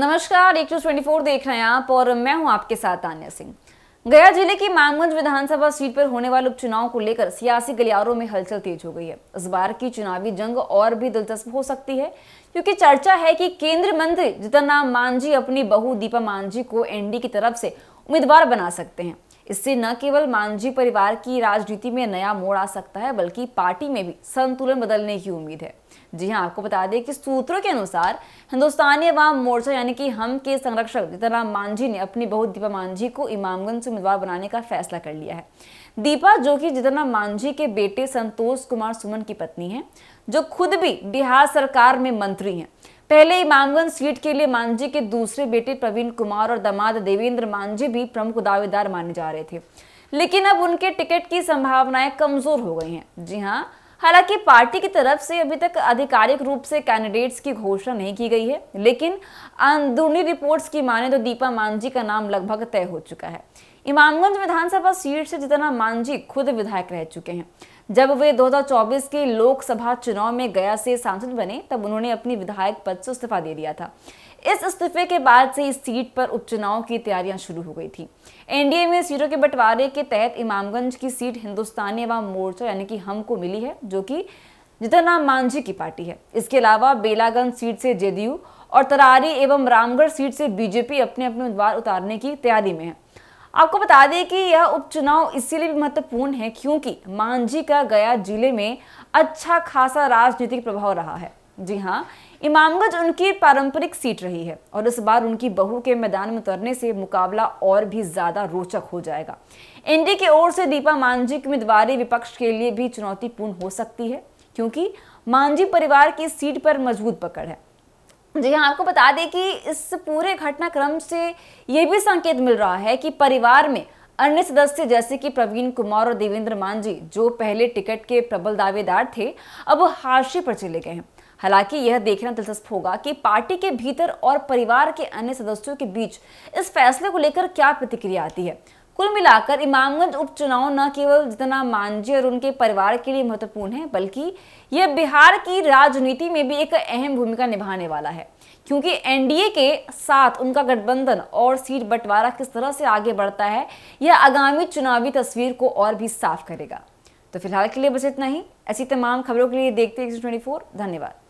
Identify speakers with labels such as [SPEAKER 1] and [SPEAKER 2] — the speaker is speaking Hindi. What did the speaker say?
[SPEAKER 1] नमस्कार एक ट्वेंटी फोर देख रहे हैं आप और मैं हूं आपके साथ आन्या सिंह गया जिले की मामगंज विधानसभा सीट पर होने वाले उपचुनाव को लेकर सियासी गलियारों में हलचल तेज हो गई है इस बार की चुनावी जंग और भी दिलचस्प हो सकती है क्योंकि चर्चा है कि केंद्रीय मंत्री जितन राम मांझी अपनी बहू दीपा मांझी को एनडी की तरफ से उम्मीदवार बना सकते हैं इससे न केवल मांझी परिवार की राजनीति में नया मोड़ आ सकता है बल्कि पार्टी में भी संतुलन बदलने की उम्मीद है जी हां आपको बता दें कि सूत्रों के अनुसार हिंदुस्तानी अवाम मोर्चा यानी कि हम के संरक्षक जीतनराम मांझी ने अपनी बहू दीपा मांझी को इमामगंज से उम्मीदवार बनाने का फैसला कर लिया है दीपा जो कि जीतनराम मांझी के बेटे संतोष कुमार सुमन की पत्नी है जो खुद भी बिहार सरकार में मंत्री हैं पहले ही मांगन सीट के लिए मांझी के दूसरे बेटे प्रवीण कुमार और दामाद देवेंद्र मांझी भी प्रमुख दावेदार माने जा रहे थे लेकिन अब उनके टिकट की संभावनाएं कमजोर हो गई हैं जी हाँ हालांकि पार्टी की तरफ से अभी तक आधिकारिक रूप से कैंडिडेट्स की घोषणा नहीं की गई है लेकिन अंदरूनी रिपोर्ट्स की माने तो दीपा मांझी का नाम लगभग तय हो चुका है इमामगंज विधानसभा सीट से जितना मांझी खुद विधायक रह चुके हैं जब वे 2024 के लोकसभा चुनाव में गया से सांसद बने तब उन्होंने अपनी विधायक पद से इस्तीफा दे दिया था इस इस्तीफे के बाद से इस सीट पर उपचुनाव की तैयारियां शुरू हो गई थी एनडीए में सीटों के बंटवारे के तहत इमामगंज की सीट हिंदुस्तानी व मोर्चा यानी कि हम को मिली है जो कि जितना मांझी की पार्टी है इसके अलावा बेलागंज सीट से जेडीयू और तरारी एवं रामगढ़ सीट से बीजेपी अपने अपने उम्मीदवार उतारने की तैयारी में है आपको बता दें कि यह उपचुनाव इसीलिए भी महत्वपूर्ण है क्योंकि मांझी का गया जिले में अच्छा खासा राजनीतिक प्रभाव रहा है जी हाँ इमामगंज उनकी पारंपरिक सीट रही है और इस बार उनकी बहू के मैदान में उतरने से मुकाबला और भी ज़्यादा रोचक हो जाएगा एनडी की ओर से दीपा मांझी की उम्मीदवारी विपक्ष के लिए भी चुनौतीपूर्ण हो सकती है क्योंकि मांझी परिवार की सीट पर मजबूत पकड़ है जी हाँ आपको बता दें कि इस पूरे घटनाक्रम से यह भी संकेत मिल रहा है कि परिवार में अन्य सदस्य जैसे कि प्रवीण कुमार और देवेंद्र मांझी जो पहले टिकट के प्रबल दावेदार थे अब हाशिए पर चले गए हैं हालांकि यह देखना दिलचस्प होगा कि पार्टी के भीतर और परिवार के अन्य सदस्यों के बीच इस फैसले को लेकर क्या प्रतिक्रिया आती है कुल मिलाकर इमामगंज उपचुनाव न केवल जितना मांझी और उनके परिवार के लिए महत्वपूर्ण है बल्कि यह बिहार की राजनीति में भी एक अहम भूमिका निभाने वाला है क्योंकि एनडीए के साथ उनका गठबंधन और सीट बंटवारा किस तरह से आगे बढ़ता है यह आगामी चुनावी तस्वीर को और भी साफ करेगा तो फिलहाल के लिए बस इतना ही ऐसी तमाम खबरों के लिए देखते हैं धन्यवाद